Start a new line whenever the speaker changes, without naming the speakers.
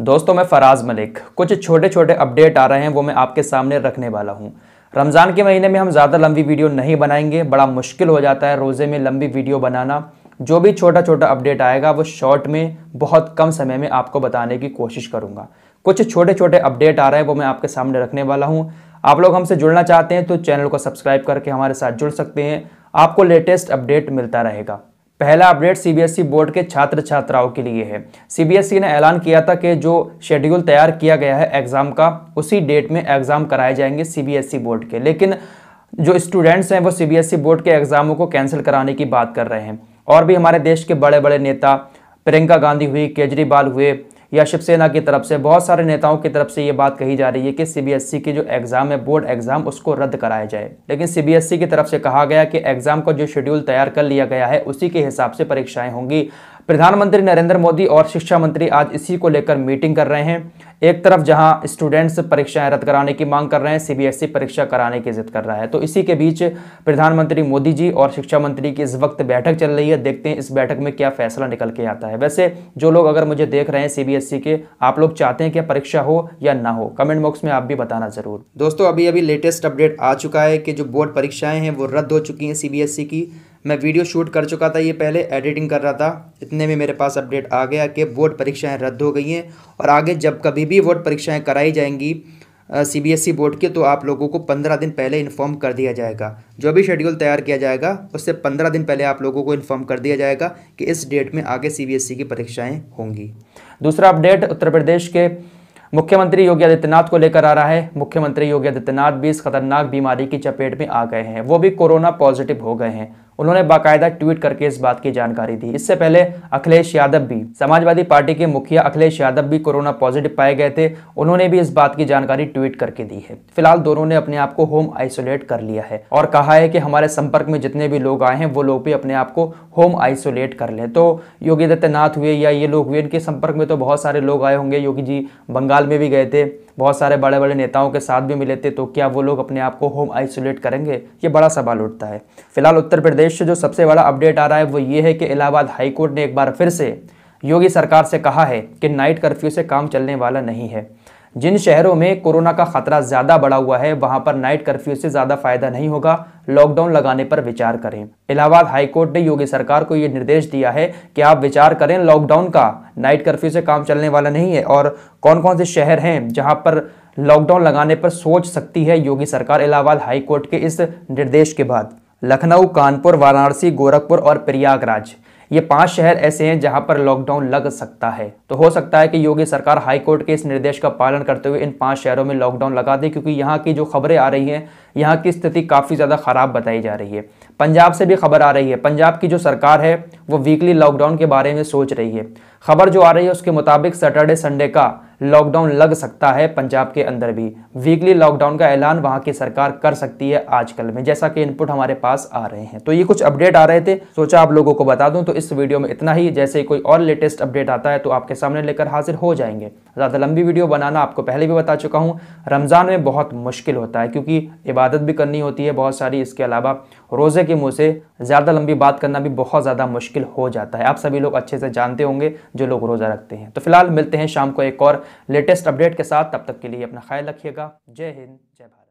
दोस्तों मैं फराज मलिक कुछ छोटे छोटे अपडेट आ रहे हैं वो मैं आपके सामने रखने वाला हूँ रमज़ान के महीने में हम ज़्यादा लंबी वीडियो नहीं बनाएंगे बड़ा मुश्किल हो जाता है रोज़े में लंबी वीडियो बनाना जो भी छोटा छोटा अपडेट आएगा वो शॉर्ट में बहुत कम समय में आपको बताने की कोशिश करूँगा कुछ छोटे छोटे अपडेट आ रहे हैं वो मैं आपके सामने रखने वाला हूँ आप लोग हमसे जुड़ना चाहते हैं तो चैनल को सब्सक्राइब करके हमारे साथ जुड़ सकते हैं आपको लेटेस्ट अपडेट मिलता रहेगा पहला अपडेट सीबीएसई e बोर्ड के छात्र छात्राओं के लिए है सीबीएसई e ने ऐलान किया था कि जो शेड्यूल तैयार किया गया है एग्ज़ाम का उसी डेट में एग्ज़ाम कराए जाएंगे सीबीएसई e बोर्ड के लेकिन जो स्टूडेंट्स हैं वो सीबीएसई बोर्ड के एग्ज़ामों को कैंसिल कराने की बात कर रहे हैं और भी हमारे देश के बड़े बड़े नेता प्रियंका गांधी हुई केजरीवाल हुए या शिवसेना की तरफ से बहुत सारे नेताओं की तरफ से ये बात कही जा रही है कि सीबीएसई e की जो एग्ज़ाम है बोर्ड एग्ज़ाम उसको रद्द कराया जाए लेकिन सीबीएसई e की तरफ से कहा गया कि एग्ज़ाम का जो शेड्यूल तैयार कर लिया गया है उसी के हिसाब से परीक्षाएं होंगी प्रधानमंत्री नरेंद्र मोदी और शिक्षा मंत्री आज इसी को लेकर मीटिंग कर रहे हैं एक तरफ जहां स्टूडेंट्स परीक्षाएं रद्द कराने की मांग कर रहे हैं सीबीएसई परीक्षा कराने की जिद कर रहा है तो इसी के बीच प्रधानमंत्री मोदी जी और शिक्षा मंत्री की इस वक्त बैठक चल रही है देखते हैं इस बैठक में क्या फैसला निकल के आता है वैसे जो लोग अगर मुझे देख रहे हैं सीबीएसई के आप लोग चाहते हैं कि परीक्षा हो या ना हो कमेंट बॉक्स में आप भी बताना जरूर दोस्तों अभी अभी लेटेस्ट अपडेट आ चुका है कि जो बोर्ड परीक्षाएं हैं वो रद्द हो चुकी हैं सीबीएसई की मैं वीडियो शूट कर चुका था ये पहले एडिटिंग कर रहा था इतने में मेरे पास अपडेट आ गया कि बोर्ड परीक्षाएं रद्द हो गई हैं और आगे जब कभी भी बोर्ड परीक्षाएं कराई जाएंगी C B S E board के तो आप लोगों को पंद्रह दिन पहले इन्फॉर्म कर दिया जाएगा जो भी शेड्यूल तैयार किया जाएगा उससे पंद्रह दिन पहले आप लोगों को इन्फॉर्म कर दिया जाएगा कि इस डेट में आगे सी बी एस ई की परीक्षाएँ होंगी दूसरा अपडेट उत्तर प्रदेश के मुख्यमंत्री योगी आदित्यनाथ को लेकर आ रहा है मुख्यमंत्री योगी आदित्यनाथ भी इस खतरनाक बीमारी की चपेट में आ गए हैं वो भी कोरोना पॉजिटिव हो गए हैं उन्होंने बाकायदा ट्वीट करके इस बात की जानकारी दी इससे पहले अखिलेश यादव भी समाजवादी पार्टी के मुखिया अखिलेश यादव भी कोरोना पॉजिटिव पाए गए थे उन्होंने भी इस बात की जानकारी ट्वीट करके दी है फिलहाल दोनों ने अपने आप को होम आइसोलेट कर लिया है और कहा है कि हमारे संपर्क में जितने भी लोग आए हैं वो लोग भी अपने आप को होम आइसोलेट कर लें तो योगी आदित्यनाथ हुए या ये लोग हुए इनके संपर्क में तो बहुत सारे लोग आए होंगे योगी जी बंगाल में भी गए थे बहुत सारे बड़े बड़े नेताओं के साथ भी मिले थे तो क्या वो लोग अपने आप को होम आइसोलेट करेंगे ये बड़ा सवाल उठता है फिलहाल उत्तर प्रदेश से जो सबसे बड़ा अपडेट आ रहा है वो ये है कि इलाहाबाद हाईकोर्ट ने एक बार फिर से योगी सरकार से कहा है कि नाइट कर्फ्यू से काम चलने वाला नहीं है जिन शहरों में कोरोना का खतरा ज़्यादा बढ़ा हुआ है वहां पर नाइट कर्फ्यू से ज़्यादा फायदा नहीं होगा लॉकडाउन लगाने पर विचार करें इलाहाबाद हाईकोर्ट ने योगी सरकार को ये निर्देश दिया है कि आप विचार करें लॉकडाउन का नाइट कर्फ्यू से काम चलने वाला नहीं है और कौन कौन से शहर हैं जहाँ पर लॉकडाउन लगाने पर सोच सकती है योगी सरकार इलाहाबाद हाईकोर्ट के इस निर्देश के बाद लखनऊ कानपुर वाराणसी गोरखपुर और प्रयागराज ये पांच शहर ऐसे हैं जहां पर लॉकडाउन लग सकता है तो हो सकता है कि योगी सरकार हाईकोर्ट के इस निर्देश का पालन करते हुए इन पांच शहरों में लॉकडाउन लगा दे क्योंकि यहाँ की जो खबरें आ रही हैं यहाँ की स्थिति काफ़ी ज़्यादा ख़राब बताई जा रही है पंजाब से भी खबर आ रही है पंजाब की जो सरकार है वो वीकली लॉकडाउन के बारे में सोच रही है खबर जो आ रही है उसके मुताबिक सैटरडे संडे का लॉकडाउन लग सकता है पंजाब के अंदर भी वीकली लॉकडाउन का ऐलान वहां की सरकार कर सकती है आजकल में जैसा कि इनपुट हमारे पास आ रहे हैं तो ये कुछ अपडेट आ रहे थे सोचा आप लोगों को बता दूं तो इस वीडियो में इतना ही जैसे कोई और लेटेस्ट अपडेट आता है तो आपके सामने लेकर हाजिर हो जाएंगे ज़्यादा लंबी वीडियो बनाना आपको पहले भी बता चुका हूँ रमज़ान में बहुत मुश्किल होता है क्योंकि इबादत भी करनी होती है बहुत सारी इसके अलावा रोज़े के मुँह से ज़्यादा लंबी बात करना भी बहुत ज़्यादा मुश्किल हो जाता है आप सभी लोग अच्छे से जानते होंगे जो लोग रोज़ा रखते हैं तो फिलहाल मिलते हैं शाम को एक और लेटेस्ट अपडेट के साथ तब तक के लिए अपना ख्याल रखिएगा जय हिंद जय भारत